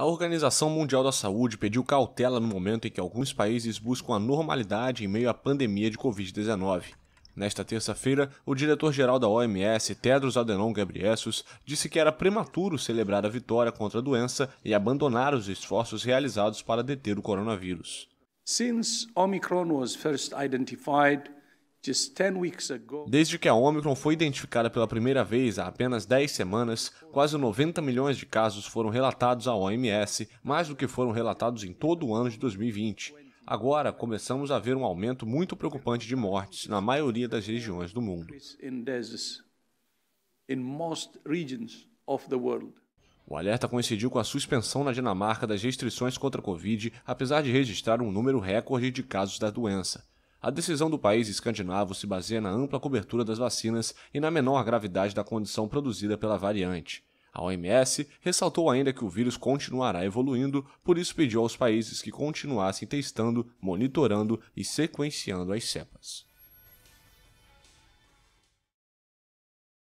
A Organização Mundial da Saúde pediu cautela no momento em que alguns países buscam a normalidade em meio à pandemia de Covid-19. Nesta terça-feira, o diretor-geral da OMS, Tedros Adhanom Ghebreyesus, disse que era prematuro celebrar a vitória contra a doença e abandonar os esforços realizados para deter o coronavírus. Since Omicron was first identified, Desde que a Omicron foi identificada pela primeira vez há apenas 10 semanas, quase 90 milhões de casos foram relatados à OMS, mais do que foram relatados em todo o ano de 2020. Agora, começamos a ver um aumento muito preocupante de mortes na maioria das regiões do mundo. O alerta coincidiu com a suspensão na Dinamarca das restrições contra a Covid, apesar de registrar um número recorde de casos da doença. A decisão do país escandinavo se baseia na ampla cobertura das vacinas e na menor gravidade da condição produzida pela variante. A OMS ressaltou ainda que o vírus continuará evoluindo, por isso pediu aos países que continuassem testando, monitorando e sequenciando as cepas.